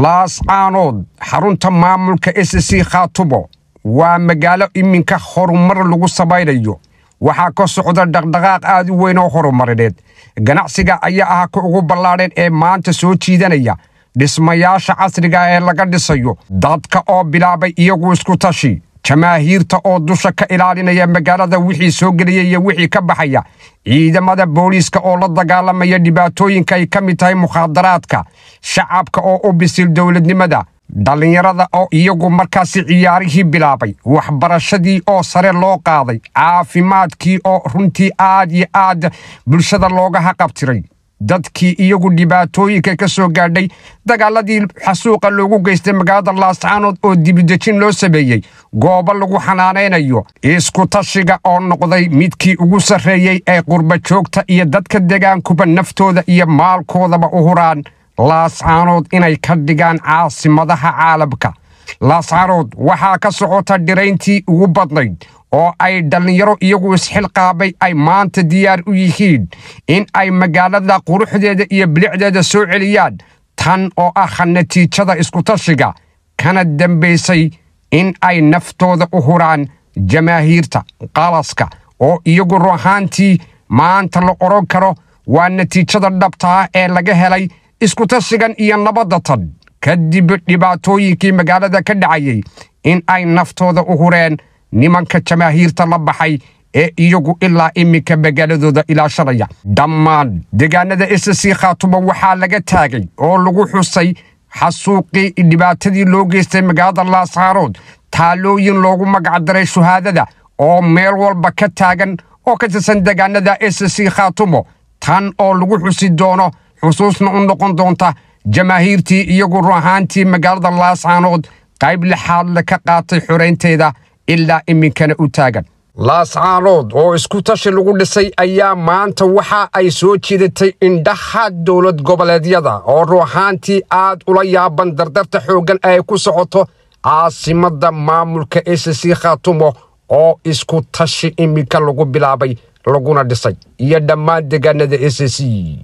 laascaanood xarunta maamulka s c khaatubo waa magaalo iminka horumar lagu samaynayo waxaa ka socda dhaqdhaqaaq aad u weyn oo horumarineed ganacsiga ayaa ah ka ugu ballaadheen ee maanta soo jiidanaya dhismayaasha casriga ah ee laga dhisayo dadka oo bilaabay iyagu isku tashi jamaahiirta oo dusha ka ilaalinaya magaalada wixii soo gelaya iyo wixii ka baxaya ciidamada booliiska oo la dagaalamaya dhibaatooyinka ay ka mid tahay mukhaadaraadka shacabka oo u bisil dowladnimada dhallinyarada oo iyagu markaasi ciyaarihii bilaabay waxbarashadii oo sare loo qaaday caafimaadkii oo runtii aad iyo aad bulshada loogaha qabtiray dadkii iyagu dhibaatooyinka ka soo gaadhay dagaaladii xasuuqa loogu geystay magaalada laascaanood oo dibidejin loo sameeyey goobo lagu xanaanaynayo isku tashiga oo noqday midkii ugu sarreeyey ee qurbajoogta iyo dadka degaankuba naftooda iyo maalkoodaba u huraan laascaanood inay ka dhigaan caasimadaha caalamka laascaanood waxaa ka socota dhirayntii ugu badnayd oo ay dhallinyaro iyagu isxilqaabay ay maanta diyaar u yihiin in ay magaalada quruxdeeda iyo bilicdeeda soo celiyaan tan oo ah natiijada iskutashiga kana dambaysay in ay naftooda u huraan jamaahiirta qalaska oo iyagu ruhaantii maanta la odhan karo waa natiijada dhabta ah ee laga helay iskutashigan iyo nabadda tan kadib dhibaatooyinkii magaalada ka dhacayay in ay naftooda u hureen nimanka jamaahiirta la baxay ee iyagu ilaa iminka magaaladooda ilaashanaya shalaya dhammaan deegaanada esasii khaatuma waxaa laga taagay oo lagu xusay xasuuqii dhibaatadii loo geystay magaalada laasaarood taalooyin loogu magacdaray shuhaadada oo meel walba ka taagan oo ka tirsan deegaanada esasii khaatumo tan oo lagu xusi doono xusuusna u noqon doonta jamaahiirtii iyagu ruhaantii magaalada laascaanood qayb lixaadle ka qaatay xoraynteeda ilaa iminkana u taagan laas oo isku tashi lagu dhisay ayaa maanta waxa ay soo jiidatay indhaha dowlad goboleedyada oo ruuxaantii aad ula yaaban dardarta xooggan ay ku socoto caasimadda maamulka esc khaatumo oo isku tashi iminka lagu bilaabay laguna dhisay iyo dhammaan deegaanada ec